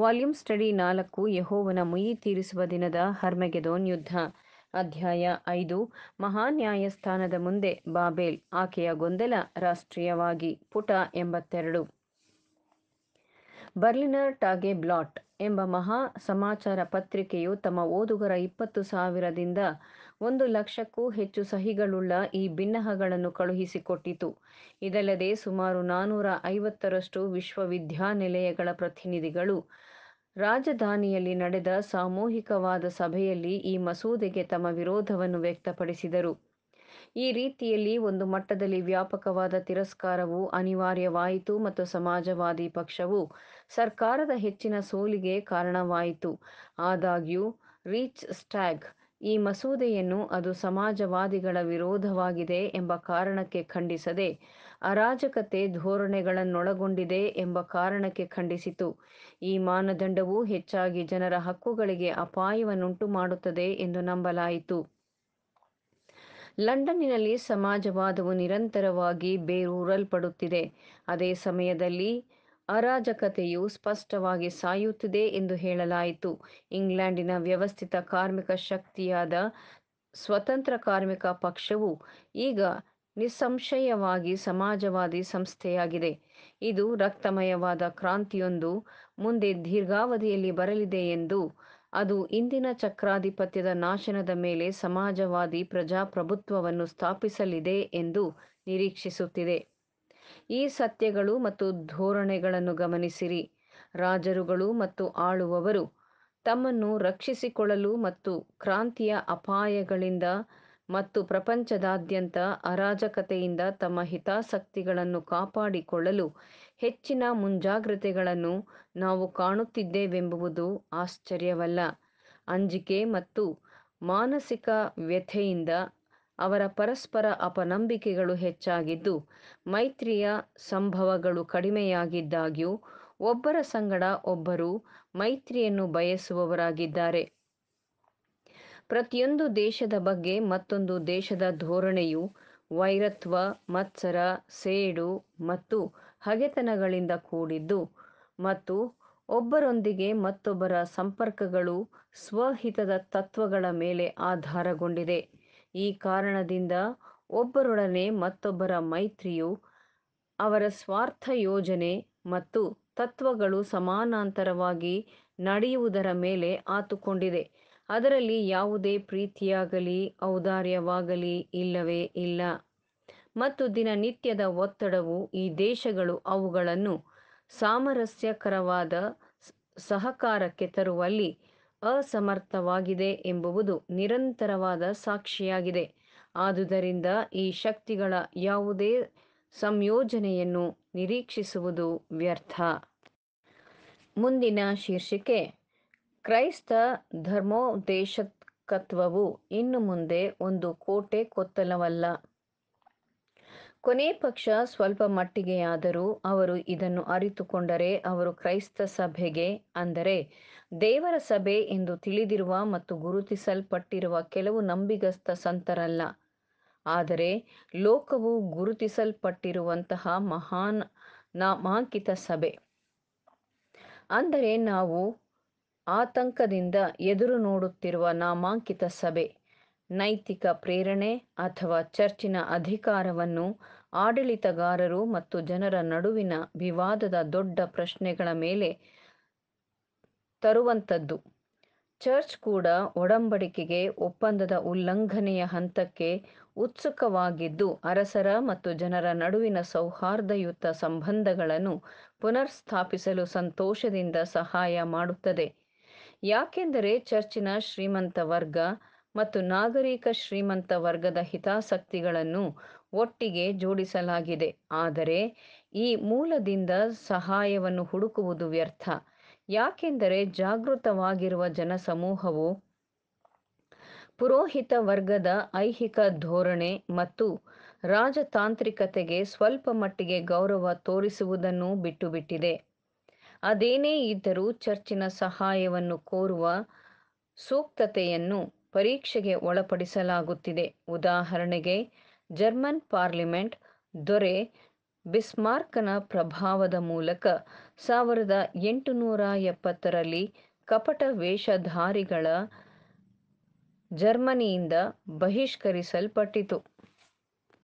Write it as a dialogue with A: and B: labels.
A: Volume study ನಾಲ್ಕು ಯಹೋವನ ಮುಯಿ ತೀರಿಸುವ ದಿನದ ಹರ್ಮೆಗೆದೋನ್ ಯುದ್ಧ ಅಧ್ಯಾಯ ಐದು ಮಹಾನ್ಯಾಯಸ್ಥಾನದ ನ್ಯಾಯಸ್ಥಾನದ ಮುಂದೆ ಬಾಬೇಲ್ ಆಕೆಯ ಗೊಂದಲ ರಾಷ್ಟ್ರೀಯವಾಗಿ ಪುಟ ಎಂಬತ್ತೆರಡು ಬರ್ಲಿನರ್ ಟಾಗೆ ಬ್ಲಾಟ್ ಎಂಬ ಮಹಾ ಸಮಾಚಾರ ಪತ್ರಿಕೆಯು ತಮ್ಮ ಓದುಗರ ಇಪ್ಪತ್ತು ಸಾವಿರದಿಂದ ಒಂದು ಲಕ್ಷಕ್ಕೂ ಹೆಚ್ಚು ಸಹಿಗಳುಳ್ಳ ಈ ಭಿನ್ನಹಗಳನ್ನು ಕಳುಹಿಸಿಕೊಟ್ಟಿತು ಇದಲ್ಲದೆ ಸುಮಾರು ನಾನೂರ ಐವತ್ತರಷ್ಟು ವಿಶ್ವವಿದ್ಯಾನಿಲಯಗಳ ಪ್ರತಿನಿಧಿಗಳು ರಾಜಧಾನಿಯಲ್ಲಿ ನಡೆದ ಸಾಮೂಹಿಕವಾದ ಸಭೆಯಲ್ಲಿ ಈ ಮಸೂದೆಗೆ ತಮ್ಮ ವಿರೋಧವನ್ನು ವ್ಯಕ್ತಪಡಿಸಿದರು ಈ ರೀತಿಯಲ್ಲಿ ಒಂದು ಮಟ್ಟದಲ್ಲಿ ವ್ಯಾಪಕವಾದ ತಿರಸ್ಕಾರವು ಅನಿವಾರ್ಯವಾಯಿತು ಮತ್ತು ಸಮಾಜವಾದಿ ಪಕ್ಷವು ಸರ್ಕಾರದ ಹೆಚ್ಚಿನ ಸೋಲಿಗೆ ಕಾರಣವಾಯಿತು ಆದಾಗ್ಯೂ ರೀಚ್ ಸ್ಟ್ಯಾಗ್ ಈ ಮಸೂದೆಯನ್ನು ಅದು ಸಮಾಜವಾದಿಗಳ ವಿರೋಧವಾಗಿದೆ ಎಂಬ ಕಾರಣಕ್ಕೆ ಖಂಡಿಸದೆ ಅರಾಜಕತೆ ಧೋರಣೆಗಳನ್ನೊಳಗೊಂಡಿದೆ ಎಂಬ ಕಾರಣಕ್ಕೆ ಖಂಡಿಸಿತು ಈ ಮಾನದಂಡವು ಹೆಚ್ಚಾಗಿ ಜನರ ಹಕ್ಕುಗಳಿಗೆ ಅಪಾಯವನ್ನುಂಟು ಮಾಡುತ್ತದೆ ಎಂದು ನಂಬಲಾಯಿತು ಲಂಡನ್ನಿನಲ್ಲಿ ಸಮಾಜವಾದವು ನಿರಂತರವಾಗಿ ಬೇರೂರಲ್ಪಡುತ್ತಿದೆ ಅದೇ ಸಮಯದಲ್ಲಿ ಅರಾಜಕತೆಯು ಸ್ಪಷ್ಟವಾಗಿ ಸಾಯುತ್ತಿದೆ ಎಂದು ಹೇಳಲಾಯಿತು ಇಂಗ್ಲೆಂಡಿನ ವ್ಯವಸ್ಥಿತ ಕಾರ್ಮಿಕ ಶಕ್ತಿಯಾದ ಸ್ವತಂತ್ರ ಕಾರ್ಮಿಕ ಪಕ್ಷವು ಈಗ ನಿಸ್ಸಂಶಯವಾಗಿ ಸಮಾಜವಾದಿ ಸಂಸ್ಥೆಯಾಗಿದೆ ಇದು ರಕ್ತಮಯವಾದ ಕ್ರಾಂತಿಯೊಂದು ಮುಂದೆ ದೀರ್ಘಾವಧಿಯಲ್ಲಿ ಬರಲಿದೆ ಎಂದು ಅದು ಇಂದಿನ ಚಕ್ರಾಧಿಪತ್ಯದ ನಾಶನದ ಮೇಲೆ ಸಮಾಜವಾದಿ ಪ್ರಜಾಪ್ರಭುತ್ವವನ್ನು ಸ್ಥಾಪಿಸಲಿದೆ ಎಂದು ನಿರೀಕ್ಷಿಸುತ್ತಿದೆ ಈ ಸತ್ಯಗಳು ಮತ್ತು ಧೋರಣೆಗಳನ್ನು ಗಮನಿಸಿರಿ ರಾಜರುಗಳು ಮತ್ತು ಆಳುವವರು ತಮ್ಮನ್ನು ರಕ್ಷಿಸಿಕೊಳ್ಳಲು ಮತ್ತು ಕ್ರಾಂತಿಯ ಅಪಾಯಗಳಿಂದ ಮತ್ತು ಪ್ರಪಂಚದಾದ್ಯಂತ ಅರಾಜಕತೆಯಿಂದ ತಮ್ಮ ಹಿತಾಸಕ್ತಿಗಳನ್ನು ಕಾಪಾಡಿಕೊಳ್ಳಲು ಹೆಚ್ಚಿನ ಮುಂಜಾಗ್ರತೆಗಳನ್ನು ನಾವು ಕಾಣುತ್ತಿದ್ದೇವೆಂಬುದು ಆಶ್ಚರ್ಯವಲ್ಲ. ಅಂಜಿಕೆ ಮತ್ತು ಮಾನಸಿಕ ವ್ಯಥೆಯಿಂದ ಅವರ ಪರಸ್ಪರ ಅಪನಂಬಿಕೆಗಳು ಹೆಚ್ಚಾಗಿದ್ದು, ಮೈತ್ರಿಯ ಸಂಭವಗಳು ಕಡಿಮೆಯಾಗಿದ್ದಾಗ್ಯೂ ಒಬ್ಬರ ಸಂಗಡ ಒಬ್ಬರು ಮೈತ್ರಿಯನ್ನು ಬಯಸುವವರಾಗಿದ್ದಾರೆ. ಪ್ರತಿಯೊಂದು ದೇಶದ ಬಗ್ಗೆ ಮತ್ತೊಂದು ದೇಶದ ಧೋರಣೆಯು ವೈರತ್ವ ಮತ್ಸರ ಸೇಡು ಮತ್ತು ಹಗೆತನಗಳಿಂದ ಕೂಡಿದ್ದು ಮತ್ತು ಒಬ್ಬರೊಂದಿಗೆ ಮತ್ತೊಬ್ಬರ ಸಂಪರ್ಕಗಳು ಸ್ವಹಿತದ ತತ್ವಗಳ ಮೇಲೆ ಆಧಾರಗೊಂಡಿದೆ ಈ ಕಾರಣದಿಂದ ಒಬ್ಬರೊಡನೆ ಮತ್ತೊಬ್ಬರ ಮೈತ್ರಿಯು ಅವರ ಸ್ವಾರ್ಥ ಯೋಜನೆ ಮತ್ತು ತತ್ವಗಳು ಸಮಾನಾಂತರವಾಗಿ ನಡೆಯುವುದರ ಮೇಲೆ ಆತುಕೊಂಡಿದೆ ಅದರಲ್ಲಿ ಯಾವುದೇ ಪ್ರೀತಿಯಾಗಲಿ ಔದಾರ್ಯವಾಗಲಿ ಇಲ್ಲವೇ ಇಲ್ಲ ಮತ್ತು ದಿನನಿತ್ಯದ ಒತ್ತಡವು ಈ ದೇಶಗಳು ಅವುಗಳನ್ನು ಸಾಮರಸ್ಯಕರವಾದ ಸಹಕಾರಕ್ಕೆ ತರುವಲ್ಲಿ ಅಸಮರ್ಥವಾಗಿದೆ ಎಂಬುವುದು ನಿರಂತರವಾದ ಸಾಕ್ಷಿಯಾಗಿದೆ ಆದುದರಿಂದ ಈ ಶಕ್ತಿಗಳ ಯಾವುದೇ ಸಂಯೋಜನೆಯನ್ನು ನಿರೀಕ್ಷಿಸುವುದು ವ್ಯರ್ಥ ಮುಂದಿನ ಶೀರ್ಷಿಕೆ ಕ್ರೈಸ್ತ ಧರ್ಮೋದ್ದೇಶಕತ್ವವು ಇನ್ನು ಮುಂದೆ ಒಂದು ಕೋಟೆ ಕೊತ್ತಲವಲ್ಲ ಕೊನೆ ಪಕ್ಷ ಸ್ವಲ್ಪ ಮಟ್ಟಿಗೆಯಾದರೂ ಅವರು ಇದನ್ನು ಅರಿತುಕೊಂಡರೆ ಅವರು ಕ್ರೈಸ್ತ ಸಭೆಗೆ ಅಂದರೆ ದೇವರ ಸಭೆ ಎಂದು ತಿಳಿದಿರುವ ಮತ್ತು ಗುರುತಿಸಲ್ಪಟ್ಟಿರುವ ಕೆಲವು ನಂಬಿಗಸ್ತ ಸಂತರಲ್ಲ ಆದರೆ ಲೋಕವು ಗುರುತಿಸಲ್ಪಟ್ಟಿರುವಂತಹ ಮಹಾನ್ ನಾಮಾಂಕಿತ ಸಭೆ ಅಂದರೆ ನಾವು ಆತಂಕದಿಂದ ಎದುರು ನೋಡುತ್ತಿರುವ ನಾಮಾಂಕಿತ ಸಭೆ ನೈತಿಕ ಪ್ರೇರಣೆ ಅಥವಾ ಚರ್ಚಿನ ಅಧಿಕಾರವನ್ನು ಆಡಳಿತಗಾರರು ಮತ್ತು ಜನರ ನಡುವಿನ ವಿವಾದದ ದೊಡ್ಡ ಪ್ರಶ್ನೆಗಳ ಮೇಲೆ ತರುವಂಥದ್ದು ಚರ್ಚ್ ಕೂಡ ಒಡಂಬಡಿಕೆಗೆ ಒಪ್ಪಂದದ ಉಲ್ಲಂಘನೆಯ ಹಂತಕ್ಕೆ ಉತ್ಸುಕವಾಗಿದ್ದು ಅರಸರ ಮತ್ತು ಜನರ ನಡುವಿನ ಸೌಹಾರ್ದಯುತ ಸಂಬಂಧಗಳನ್ನು ಪುನರ್ಸ್ಥಾಪಿಸಲು ಸಂತೋಷದಿಂದ ಸಹಾಯ ಮಾಡುತ್ತದೆ ಯಾಕೆಂದರೆ ಚರ್ಚಿನ ಶ್ರೀಮಂತ ವರ್ಗ ಮತ್ತು ನಾಗರಿಕ ಶ್ರೀಮಂತ ವರ್ಗದ ಹಿತಾಸಕ್ತಿಗಳನ್ನು ಒಟ್ಟಿಗೆ ಜೋಡಿಸಲಾಗಿದೆ ಆದರೆ ಈ ಮೂಲದಿಂದ ಸಹಾಯವನ್ನು ಹುಡುಕುವುದು ವ್ಯರ್ಥ ಯಾಕೆಂದರೆ ಜಾಗೃತವಾಗಿರುವ ಜನಸಮೂಹವು ಪುರೋಹಿತ ವರ್ಗದ ಐಹಿಕ ಧೋರಣೆ ಮತ್ತು ರಾಜತಾಂತ್ರಿಕತೆಗೆ ಸ್ವಲ್ಪ ಮಟ್ಟಿಗೆ ಗೌರವ ತೋರಿಸುವುದನ್ನು ಬಿಟ್ಟುಬಿಟ್ಟಿದೆ ಅದೇನೇ ಇದ್ದರೂ ಚರ್ಚಿನ ಸಹಾಯವನ್ನು ಕೋರುವ ಸೂಕ್ತತೆಯನ್ನು ಪರೀಕ್ಷೆಗೆ ಒಳಪಡಿಸಲಾಗುತ್ತಿದೆ ಉದಾಹರಣೆಗೆ ಜರ್ಮನ್ ಪಾರ್ಲಿಮೆಂಟ್ ದೊರೆ ಬಿಸ್ಮಾರ್ಕನ ಪ್ರಭಾವದ ಮೂಲಕ ಸಾವಿರದ ಎಂಟುನೂರ ಎಪ್ಪತ್ತರಲ್ಲಿ ಕಪಟ ವೇಷಧಾರಿಗಳ ಜರ್ಮನಿಯಿಂದ ಬಹಿಷ್ಕರಿಸಲ್ಪಟ್ಟಿತು